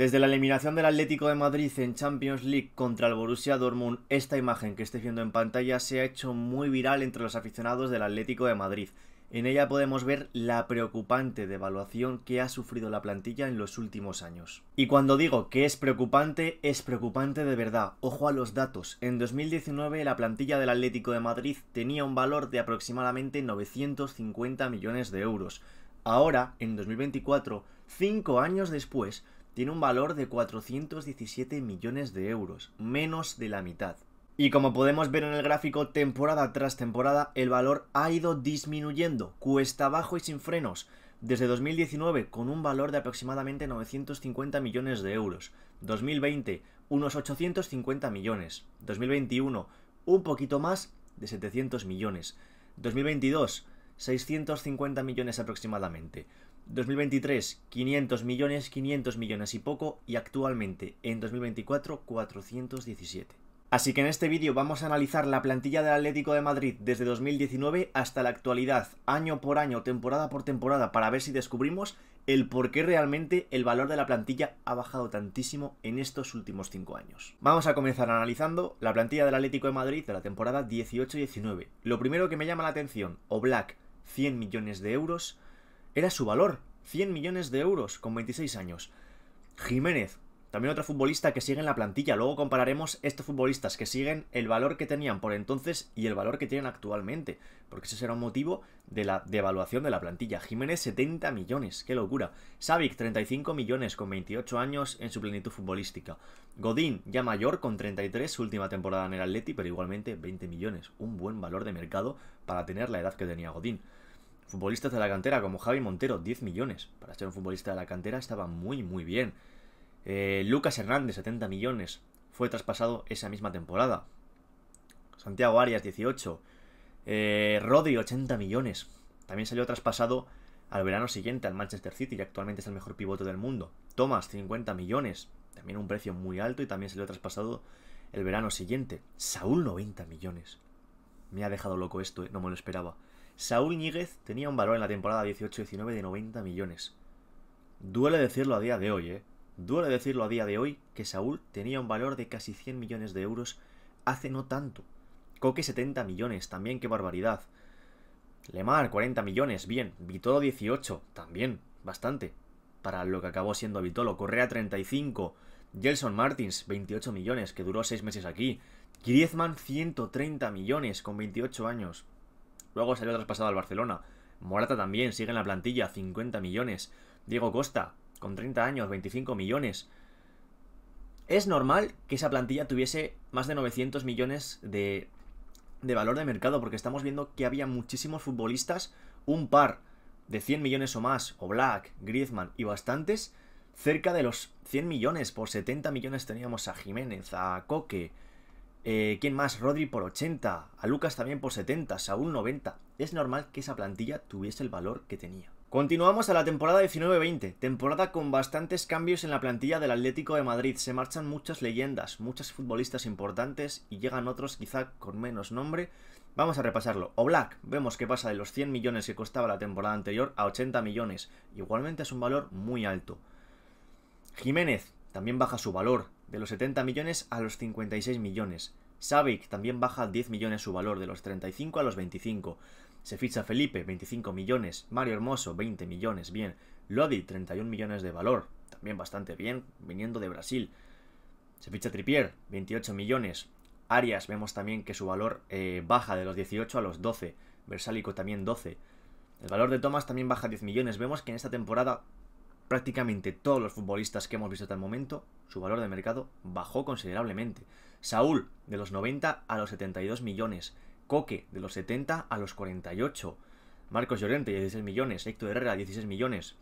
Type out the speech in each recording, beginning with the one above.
Desde la eliminación del Atlético de Madrid en Champions League contra el Borussia Dortmund, esta imagen que estáis viendo en pantalla se ha hecho muy viral entre los aficionados del Atlético de Madrid. En ella podemos ver la preocupante devaluación que ha sufrido la plantilla en los últimos años. Y cuando digo que es preocupante, es preocupante de verdad. Ojo a los datos. En 2019 la plantilla del Atlético de Madrid tenía un valor de aproximadamente 950 millones de euros. Ahora, en 2024, cinco años después, tiene un valor de 417 millones de euros, menos de la mitad. Y como podemos ver en el gráfico temporada tras temporada, el valor ha ido disminuyendo, cuesta abajo y sin frenos, desde 2019 con un valor de aproximadamente 950 millones de euros, 2020 unos 850 millones, 2021 un poquito más de 700 millones, 2022 650 millones aproximadamente, 2023, 500 millones, 500 millones y poco, y actualmente, en 2024, 417. Así que en este vídeo vamos a analizar la plantilla del Atlético de Madrid desde 2019 hasta la actualidad, año por año, temporada por temporada, para ver si descubrimos el por qué realmente el valor de la plantilla ha bajado tantísimo en estos últimos 5 años. Vamos a comenzar analizando la plantilla del Atlético de Madrid de la temporada 18-19. Lo primero que me llama la atención, Black, 100 millones de euros, era su valor, 100 millones de euros con 26 años. Jiménez, también otro futbolista que sigue en la plantilla. Luego compararemos estos futbolistas que siguen el valor que tenían por entonces y el valor que tienen actualmente. Porque ese será un motivo de la devaluación de la plantilla. Jiménez 70 millones, qué locura. Savic 35 millones con 28 años en su plenitud futbolística. Godín ya mayor con 33, su última temporada en el Atleti, pero igualmente 20 millones. Un buen valor de mercado para tener la edad que tenía Godín. Futbolistas de la cantera como Javi Montero, 10 millones. Para ser un futbolista de la cantera estaba muy, muy bien. Eh, Lucas Hernández, 70 millones. Fue traspasado esa misma temporada. Santiago Arias, 18. Eh, Rodri, 80 millones. También salió traspasado al verano siguiente al Manchester City y actualmente es el mejor pivote del mundo. Thomas, 50 millones. También un precio muy alto y también se ha traspasado el verano siguiente. Saúl, 90 millones. Me ha dejado loco esto, eh, no me lo esperaba. Saúl Ñíguez tenía un valor en la temporada 18-19 de 90 millones. Duele decirlo a día de hoy, ¿eh? Duele decirlo a día de hoy que Saúl tenía un valor de casi 100 millones de euros hace no tanto. Coque 70 millones, también qué barbaridad. Lemar 40 millones, bien. Vitolo 18, también, bastante. Para lo que acabó siendo Vitolo. Correa 35. Gelson Martins 28 millones, que duró 6 meses aquí. Griezmann 130 millones con 28 años. Luego salió traspasado al Barcelona. Morata también sigue en la plantilla, 50 millones. Diego Costa, con 30 años, 25 millones. Es normal que esa plantilla tuviese más de 900 millones de, de valor de mercado, porque estamos viendo que había muchísimos futbolistas, un par de 100 millones o más, o Black, Griezmann y bastantes, cerca de los 100 millones, por 70 millones teníamos a Jiménez, a Coque, eh, ¿Quién más? Rodri por 80, a Lucas también por 70, Saúl 90. Es normal que esa plantilla tuviese el valor que tenía. Continuamos a la temporada 19-20, temporada con bastantes cambios en la plantilla del Atlético de Madrid. Se marchan muchas leyendas, muchos futbolistas importantes y llegan otros quizá con menos nombre. Vamos a repasarlo. Black, vemos que pasa de los 100 millones que costaba la temporada anterior a 80 millones. Igualmente es un valor muy alto. Jiménez, también baja su valor de los 70 millones a los 56 millones. Savic también baja 10 millones su valor, de los 35 a los 25. Se ficha Felipe, 25 millones. Mario Hermoso, 20 millones, bien. Lodi, 31 millones de valor, también bastante bien, viniendo de Brasil. Se ficha Tripier, 28 millones. Arias, vemos también que su valor eh, baja de los 18 a los 12. Versálico también 12. El valor de Thomas también baja 10 millones. Vemos que en esta temporada prácticamente todos los futbolistas que hemos visto hasta el momento, su valor de mercado bajó considerablemente. Saúl, de los 90 a los 72 millones. Coque, de los 70 a los 48. Marcos Llorente, 16 millones. Héctor Herrera, 16 millones.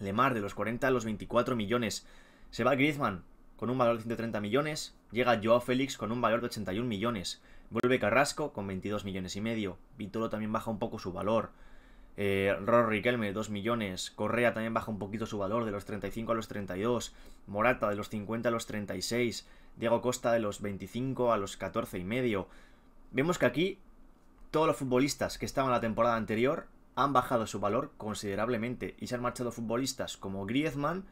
Lemar, de los 40 a los 24 millones. Se va Griezmann, con un valor de 130 millones. Llega Joao Félix, con un valor de 81 millones. Vuelve Carrasco, con 22 millones y medio. Vitolo también baja un poco su valor. Eh, Kelme 2 millones. Correa también baja un poquito su valor, de los 35 a los 32. Morata, de los 50 a los 36. Diego Costa, de los 25 a los 14 y medio. Vemos que aquí todos los futbolistas que estaban la temporada anterior han bajado su valor considerablemente y se han marchado futbolistas como Griezmann,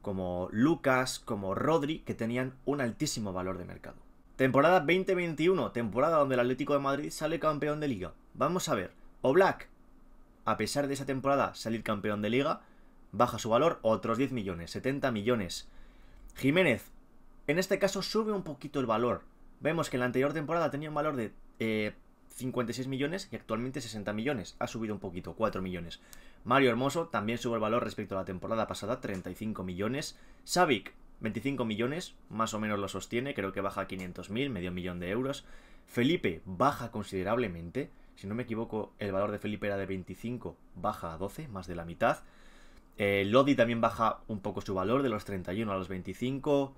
como Lucas, como Rodri, que tenían un altísimo valor de mercado. Temporada 2021, temporada donde el Atlético de Madrid sale campeón de liga. Vamos a ver, o Black a pesar de esa temporada salir campeón de liga, baja su valor otros 10 millones, 70 millones. Jiménez, en este caso sube un poquito el valor. Vemos que en la anterior temporada tenía un valor de 56 eh, millones y actualmente 60 millones. Ha subido un poquito, 4 millones. Mario Hermoso también sube el valor respecto a la temporada pasada, 35 millones. Savic, 25 millones, más o menos lo sostiene, creo que baja a 500.000, medio millón de euros. Felipe baja considerablemente, si no me equivoco, el valor de Felipe era de 25, baja a 12, más de la mitad. Eh, Lodi también baja un poco su valor, de los 31 a los 25.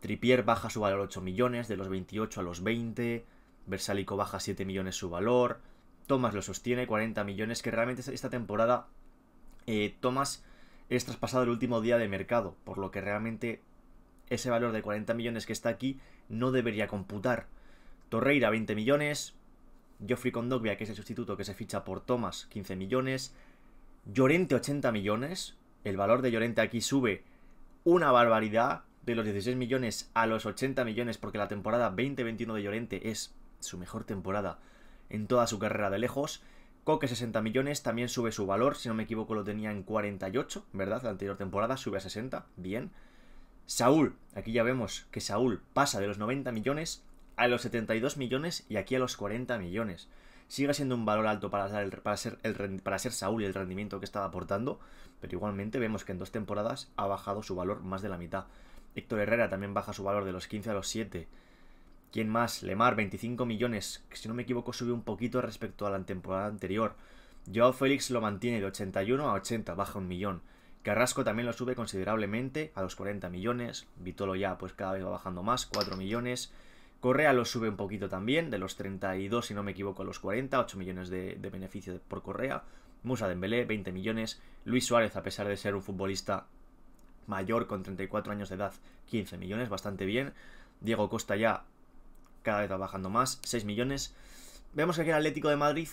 Tripier baja su valor 8 millones, de los 28 a los 20. Versálico baja 7 millones su valor. Thomas lo sostiene, 40 millones, que realmente esta temporada eh, Thomas es traspasado el último día de mercado, por lo que realmente ese valor de 40 millones que está aquí no debería computar. Torreira 20 millones, Geoffrey Kondogbia, que es el sustituto que se ficha por Thomas, 15 millones. Llorente, 80 millones. El valor de Llorente aquí sube una barbaridad de los 16 millones a los 80 millones porque la temporada 2021 de Llorente es su mejor temporada en toda su carrera de lejos. Coque 60 millones, también sube su valor, si no me equivoco lo tenía en 48, ¿verdad? La anterior temporada sube a 60, bien. Saúl, aquí ya vemos que Saúl pasa de los 90 millones a los 72 millones y aquí a los 40 millones. Sigue siendo un valor alto para ser, para, ser Saúl y el rendimiento que estaba aportando, pero igualmente vemos que en dos temporadas ha bajado su valor más de la mitad. Héctor Herrera también baja su valor de los 15 a los 7. ¿Quién más? Lemar, 25 millones, que si no me equivoco sube un poquito respecto a la temporada anterior. Joao Félix lo mantiene de 81 a 80, baja un millón. Carrasco también lo sube considerablemente a los 40 millones. Vitolo ya pues cada vez va bajando más, 4 millones. Correa lo sube un poquito también, de los 32, si no me equivoco, a los 40, 8 millones de, beneficios beneficio por Correa. Musa Dembélé, 20 millones. Luis Suárez, a pesar de ser un futbolista mayor, con 34 años de edad, 15 millones, bastante bien. Diego Costa ya cada vez bajando más, 6 millones. Vemos que aquí el Atlético de Madrid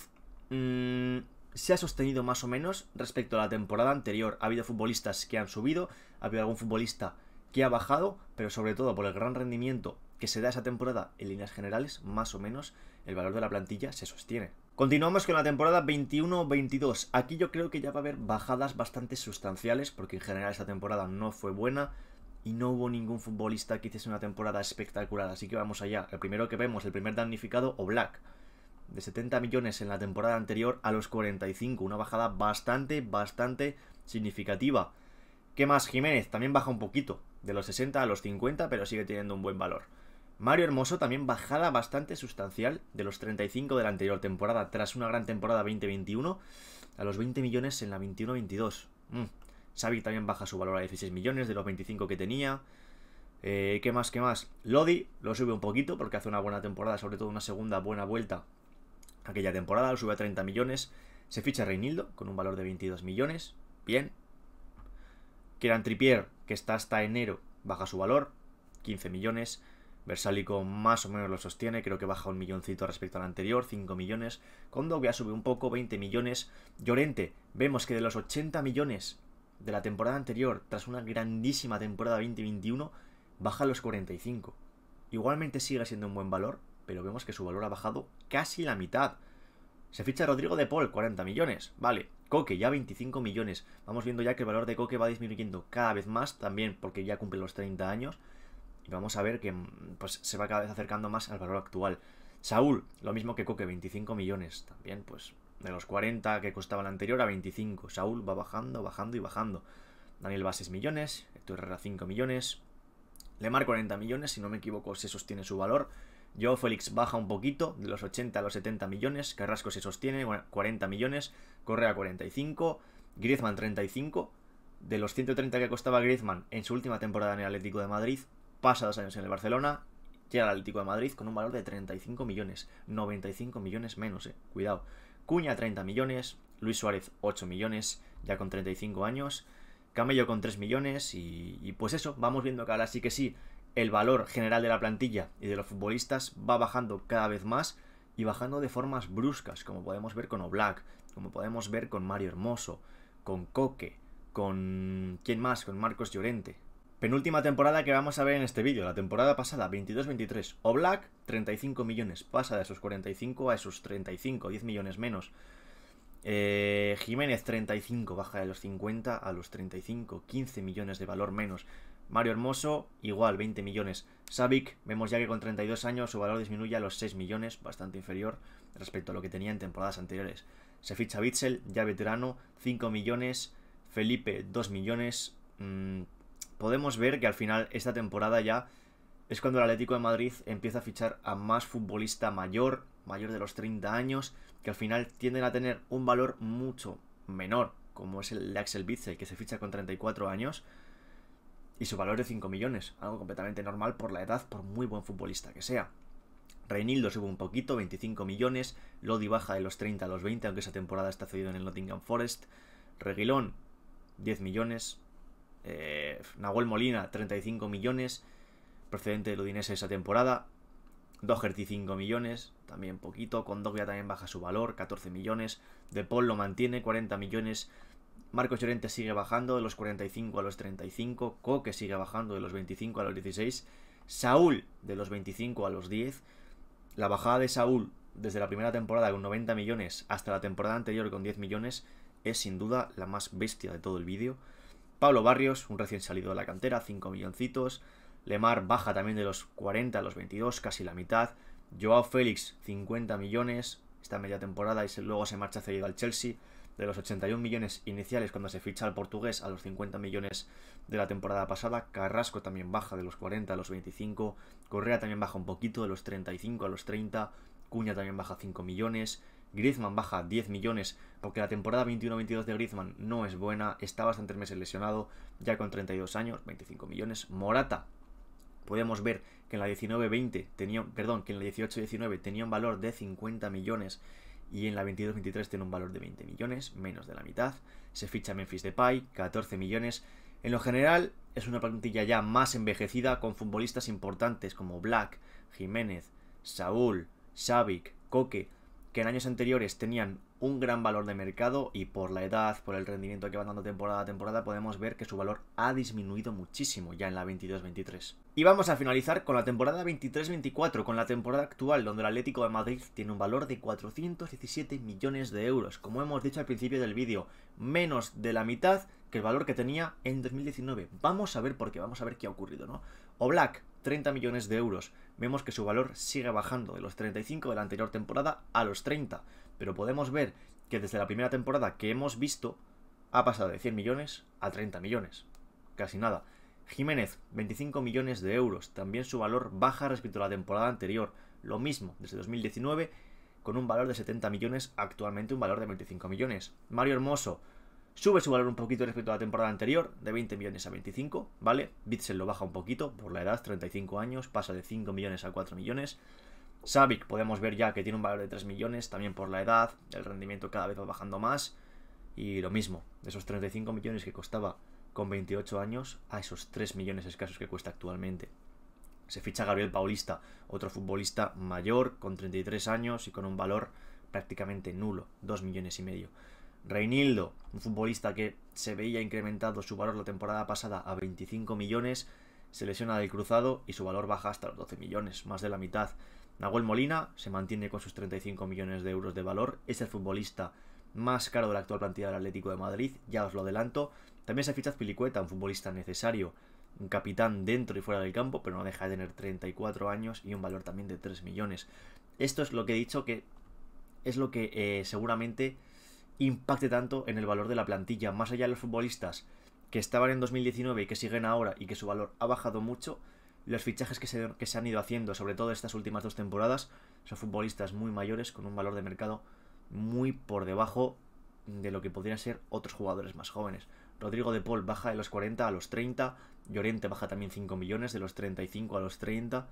mm, se ha sostenido más o menos respecto a la temporada anterior. Ha habido futbolistas que han subido, ha habido algún futbolista que ha bajado, pero sobre todo por el gran rendimiento que se da esa temporada en líneas generales, más o menos, el valor de la plantilla se sostiene. Continuamos con la temporada 21-22. Aquí yo creo que ya va a haber bajadas bastante sustanciales, porque en general esta temporada no fue buena y no hubo ningún futbolista que hiciese una temporada espectacular. Así que vamos allá. El primero que vemos, el primer damnificado, o Black. De 70 millones en la temporada anterior a los 45. Una bajada bastante, bastante significativa. ¿Qué más? Jiménez también baja un poquito. De los 60 a los 50, pero sigue teniendo un buen valor. Mario Hermoso también bajada bastante sustancial de los 35 de la anterior temporada, tras una gran temporada 2021 a los 20 millones en la 21-22. Mm. Xavi también baja su valor a 16 millones de los 25 que tenía. Eh, ¿Qué más? ¿Qué más? Lodi lo sube un poquito porque hace una buena temporada, sobre todo una segunda buena vuelta aquella temporada, lo sube a 30 millones. Se ficha Reinildo con un valor de 22 millones. Bien. Kieran Trippier, que está hasta enero, baja su valor, 15 millones. Versálico más o menos lo sostiene, creo que baja un milloncito respecto al anterior, 5 millones. ha sube un poco, 20 millones. Llorente, vemos que de los 80 millones de la temporada anterior, tras una grandísima temporada 2021, baja a los 45. Igualmente sigue siendo un buen valor, pero vemos que su valor ha bajado casi la mitad. Se ficha Rodrigo de Paul, 40 millones. Vale, Coque ya 25 millones. Vamos viendo ya que el valor de Coque va disminuyendo cada vez más, también porque ya cumple los 30 años. Y vamos a ver que mm, pues, se va cada vez acercando más al valor actual. Saúl, lo mismo que Coque, 25 millones. También, pues, de los 40 que costaba el anterior a 25. Saúl va bajando, bajando y bajando. Daniel va 6 millones, Héctor Herrera 5 millones. Lemar 40 millones, si no me equivoco, se sostiene su valor. yo Félix baja un poquito, de los 80 a los 70 millones. Carrasco se sostiene, 40 millones. Correa 45. Griezmann 35. De los 130 que costaba Griezmann en su última temporada en el Atlético de Madrid, pasa dos años en el Barcelona, llega al Atlético de Madrid con un valor de 35 millones, 95 millones menos, eh, cuidado. Cuña 30 millones, Luis Suárez 8 millones, ya con 35 años, Camello con 3 millones y, pues eso, vamos viendo que ahora sí que sí, el valor general de la plantilla y de los futbolistas va bajando cada vez más y bajando de formas bruscas, como podemos ver con Oblak, como podemos ver con Mario Hermoso, con Coque, con... ¿quién más? Con Marcos Llorente, Penúltima temporada que vamos a ver en este vídeo, la temporada pasada, 22-23. Oblak, 35 millones, pasa de sus 45 a sus 35, 10 millones menos. Eh, Jiménez, 35, baja de los 50 a los 35, 15 millones de valor menos. Mario Hermoso, igual, 20 millones. Savic, vemos ya que con 32 años su valor disminuye a los 6 millones, bastante inferior respecto a lo que tenía en temporadas anteriores. Se ficha ya veterano, 5 millones. Felipe, 2 millones. Mmm, podemos ver que al final esta temporada ya es cuando el Atlético de Madrid empieza a fichar a más futbolista mayor, mayor de los 30 años, que al final tienden a tener un valor mucho menor, como es el de Axel Witzel, que se ficha con 34 años, y su valor de 5 millones, algo completamente normal por la edad, por muy buen futbolista que sea. Reinildo sube un poquito, 25 millones, Lodi baja de los 30 a los 20, aunque esa temporada está cedido en el Nottingham Forest, Reguilón, 10 millones, eh, Nahuel Molina, 35 millones, procedente de Ludinese esa temporada. Doherty 5 millones, también poquito. Condoglia también baja su valor, 14 millones. De Paul lo mantiene, 40 millones. Marcos Llorente sigue bajando de los 45 a los 35. Coque sigue bajando de los 25 a los 16. Saúl de los 25 a los 10. La bajada de Saúl desde la primera temporada con 90 millones hasta la temporada anterior con 10 millones es sin duda la más bestia de todo el vídeo. Pablo Barrios, un recién salido de la cantera, 5 milloncitos. Lemar baja también de los 40 a los 22, casi la mitad. Joao Félix, 50 millones esta media temporada y luego se marcha cedido al Chelsea. De los 81 millones iniciales cuando se ficha al portugués a los 50 millones de la temporada pasada. Carrasco también baja de los 40 a los 25. Correa también baja un poquito de los 35 a los 30. Cuña también baja 5 millones. Griezmann baja 10 millones porque la temporada 21-22 de Griezmann no es buena, está bastante meses lesionado, ya con 32 años, 25 millones. Morata, podemos ver que en la 19-20 tenía, perdón, que en la 18-19 tenía un valor de 50 millones y en la 22-23 tiene un valor de 20 millones, menos de la mitad. Se ficha Memphis Depay, 14 millones. En lo general, es una plantilla ya más envejecida con futbolistas importantes como Black, Jiménez, Saúl, Xavik, Coque, que en años anteriores tenían un gran valor de mercado y por la edad, por el rendimiento que van dando temporada a temporada, podemos ver que su valor ha disminuido muchísimo ya en la 22-23. Y vamos a finalizar con la temporada 23-24, con la temporada actual, donde el Atlético de Madrid tiene un valor de 417 millones de euros, como hemos dicho al principio del vídeo, menos de la mitad que el valor que tenía en 2019. Vamos a ver por qué, vamos a ver qué ha ocurrido, ¿no? o Black 30 millones de euros. Vemos que su valor sigue bajando de los 35 de la anterior temporada a los 30, pero podemos ver que desde la primera temporada que hemos visto ha pasado de 100 millones a 30 millones. Casi nada. Jiménez, 25 millones de euros. También su valor baja respecto a la temporada anterior. Lo mismo, desde 2019, con un valor de 70 millones, actualmente un valor de 25 millones. Mario Hermoso, Sube su valor un poquito respecto a la temporada anterior, de 20 millones a 25, ¿vale? Bitzel lo baja un poquito por la edad, 35 años, pasa de 5 millones a 4 millones. Savic podemos ver ya que tiene un valor de 3 millones, también por la edad, el rendimiento cada vez va bajando más. Y lo mismo, de esos 35 millones que costaba con 28 años a esos 3 millones escasos que cuesta actualmente. Se ficha Gabriel Paulista, otro futbolista mayor, con 33 años y con un valor prácticamente nulo, 2 millones y medio. Reinildo, un futbolista que se veía incrementado su valor la temporada pasada a 25 millones, se lesiona del cruzado y su valor baja hasta los 12 millones, más de la mitad. Nahuel Molina se mantiene con sus 35 millones de euros de valor, es el futbolista más caro de la actual plantilla del Atlético de Madrid, ya os lo adelanto. También se ficha Filicueta, un futbolista necesario, un capitán dentro y fuera del campo, pero no deja de tener 34 años y un valor también de 3 millones. Esto es lo que he dicho que es lo que eh, seguramente impacte tanto en el valor de la plantilla. Más allá de los futbolistas que estaban en 2019 y que siguen ahora y que su valor ha bajado mucho, los fichajes que se, han ido haciendo, sobre todo estas últimas dos temporadas, son futbolistas muy mayores con un valor de mercado muy por debajo de lo que podrían ser otros jugadores más jóvenes. Rodrigo de Paul baja de los 40 a los 30, Llorente baja también 5 millones, de los 35 a los 30.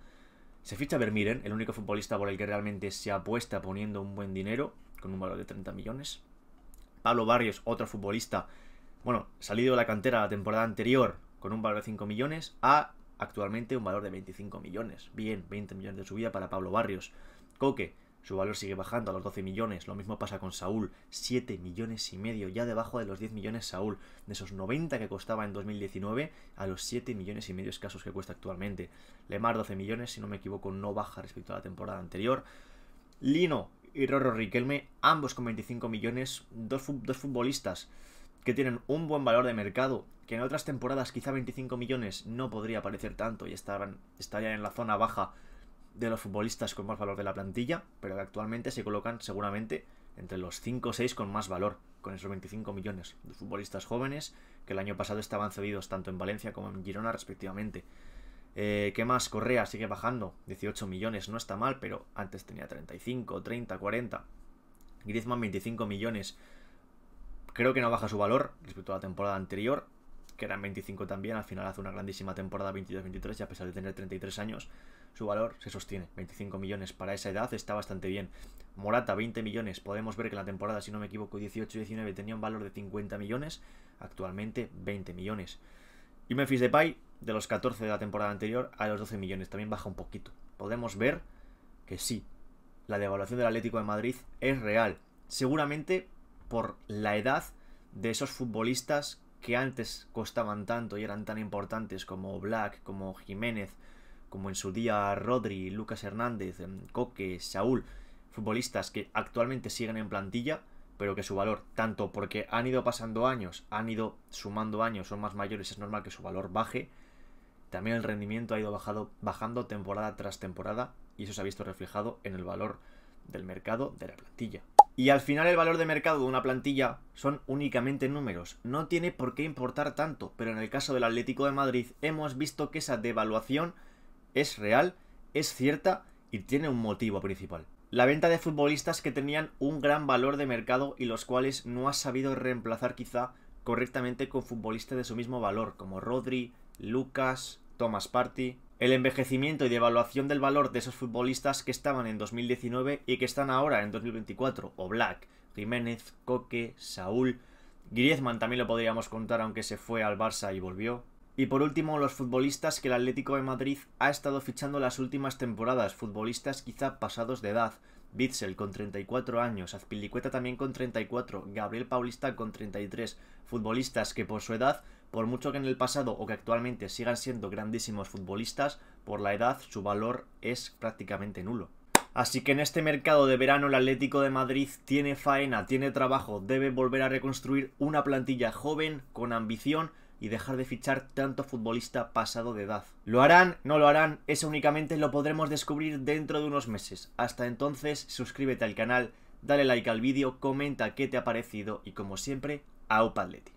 Se ficha Vermiren, el único futbolista por el que realmente se apuesta poniendo un buen dinero, con un valor de 30 millones. Pablo Barrios, otro futbolista, bueno, salido de la cantera la temporada anterior con un valor de 5 millones, a actualmente un valor de 25 millones. Bien, 20 millones de subida para Pablo Barrios. Coque, su valor sigue bajando a los 12 millones. Lo mismo pasa con Saúl, 7 millones y medio, ya debajo de los 10 millones Saúl. De esos 90 que costaba en 2019, a los 7 millones y medio escasos que cuesta actualmente. Lemar, 12 millones, si no me equivoco, no baja respecto a la temporada anterior. Lino, y Roro Riquelme, ambos con 25 millones, dos, futbolistas que tienen un buen valor de mercado, que en otras temporadas quizá 25 millones no podría parecer tanto y estaban, estarían en la zona baja de los futbolistas con más valor de la plantilla, pero que actualmente se colocan seguramente entre los 5 o 6 con más valor, con esos 25 millones de futbolistas jóvenes que el año pasado estaban cedidos tanto en Valencia como en Girona respectivamente. Eh, ¿Qué más? Correa sigue bajando. 18 millones, no está mal, pero antes tenía 35, 30, 40. Griezmann 25 millones. Creo que no baja su valor respecto a la temporada anterior, que eran 25 también. Al final hace una grandísima temporada 22-23 y a pesar de tener 33 años, su valor se sostiene. 25 millones para esa edad está bastante bien. Morata 20 millones. Podemos ver que la temporada, si no me equivoco, 18-19 tenía un valor de 50 millones. Actualmente 20 millones. Y Memphis Depay de los 14 de la temporada anterior a los 12 millones. También baja un poquito. Podemos ver que sí, la devaluación del Atlético de Madrid es real. Seguramente por la edad de esos futbolistas que antes costaban tanto y eran tan importantes como Black, como Jiménez, como en su día Rodri, Lucas Hernández, em, Coque, Saúl, futbolistas que actualmente siguen en plantilla, pero que su valor, tanto porque han ido pasando años, han ido sumando años, son más mayores, es normal que su valor baje, también el rendimiento ha ido bajado, bajando temporada tras temporada y eso se ha visto reflejado en el valor del mercado de la plantilla. Y al final el valor de mercado de una plantilla son únicamente números, no tiene por qué importar tanto, pero en el caso del Atlético de Madrid hemos visto que esa devaluación es real, es cierta y tiene un motivo principal. La venta de futbolistas que tenían un gran valor de mercado y los cuales no ha sabido reemplazar quizá correctamente con futbolistas de su mismo valor, como Rodri, Lucas, Thomas Party, el envejecimiento y devaluación del valor de esos futbolistas que estaban en 2019 y que están ahora en 2024, o Black, Jiménez, Coque, Saúl, Griezmann también lo podríamos contar aunque se fue al Barça y volvió. Y por último, los futbolistas que el Atlético de Madrid ha estado fichando las últimas temporadas, futbolistas quizá pasados de edad. Bitzel con 34 años, Azpilicueta también con 34, Gabriel Paulista con 33, futbolistas que por su edad por mucho que en el pasado o que actualmente sigan siendo grandísimos futbolistas, por la edad su valor es prácticamente nulo. Así que en este mercado de verano el Atlético de Madrid tiene faena, tiene trabajo, debe volver a reconstruir una plantilla joven, con ambición y dejar de fichar tanto futbolista pasado de edad. ¿Lo harán? ¿No lo harán? Eso únicamente lo podremos descubrir dentro de unos meses. Hasta entonces, suscríbete al canal, dale like al vídeo, comenta qué te ha parecido y como siempre, a